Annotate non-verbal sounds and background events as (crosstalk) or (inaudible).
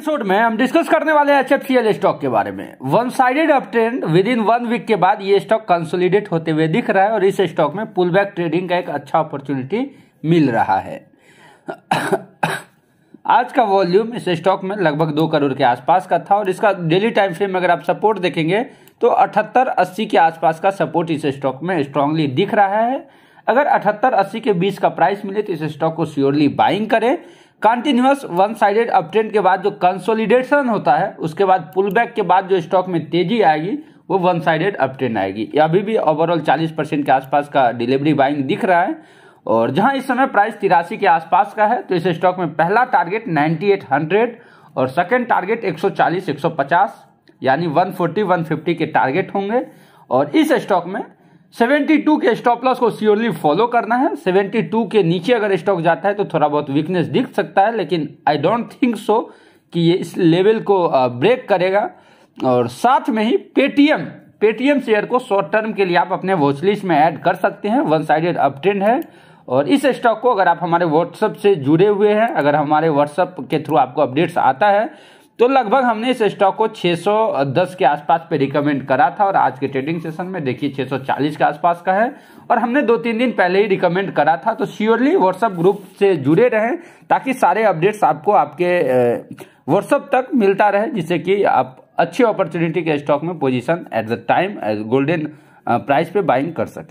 episode में हम discuss करने वाले हैं एच स्टॉक के बारे में one sided up trend with in one week के बाद ये स्टॉक कंसोलिडेट होते हुए दिख रहा है और इस स्टॉक में पुल बैक ट्रेडिंग का एक अच्छा अपॉर्चुनिटी मिल रहा है (coughs) आज का वॉल्यूम इस स्टॉक में लगभग दो करोड़ के आसपास का था और इसका डेली टाइम फ्रेम अगर आप सपोर्ट देखेंगे तो अठहत्तर अस्सी के आसपास का सपोर्ट इस स्टॉक में स्ट्रांगली दिख रहा है अगर अठहत्तर अस्सी के बीच का प्राइस मिले तो इस स्टॉक को श्योरली बाइंग करें कंटिन्यूस वन साइडेड अपट्रेंड के बाद जो कंसोलिडेशन होता है उसके बाद पुल बैक के बाद जो स्टॉक में तेजी आएगी वो वन साइडेड अपट्रेंड आएगी अभी भी ओवरऑल 40 परसेंट के आसपास का डिलीवरी बाइंग दिख रहा है और जहां इस समय प्राइस तिरासी के आसपास का है तो इस स्टॉक में पहला टारगेट 9800 और सेकेंड टारगेट एक सौ यानी वन फोर्टी के टारगेट होंगे और इस स्टॉक में 72 के स्टॉप लॉस को श्योरली फॉलो करना है 72 के नीचे अगर स्टॉक जाता है तो थोड़ा बहुत वीकनेस दिख सकता है लेकिन आई डोंट थिंक सो कि ये इस लेवल को ब्रेक करेगा और साथ में ही पेटीएम पेटीएम शेयर को शॉर्ट टर्म के लिए आप अपने वॉचलिस्ट में ऐड कर सकते हैं वन साइडेड अपट्रेंड है और इस स्टॉक को अगर आप हमारे व्हाट्सएप से जुड़े हुए हैं अगर हमारे व्हाट्सएप के थ्रू आपको अपडेट्स आता है तो लगभग हमने इस स्टॉक को 610 के आसपास पे रिकमेंड करा था और आज के ट्रेडिंग सेशन में देखिए 640 के आसपास का है और हमने दो तीन दिन पहले ही रिकमेंड करा था तो श्योरली व्हाट्सएप ग्रुप से जुड़े रहें ताकि सारे अपडेट्स आपको आपके व्हाट्सएप तक मिलता रहे जिससे कि आप अच्छी अपॉर्चुनिटी के स्टॉक में position at the time golden price पे बाइंग कर सकें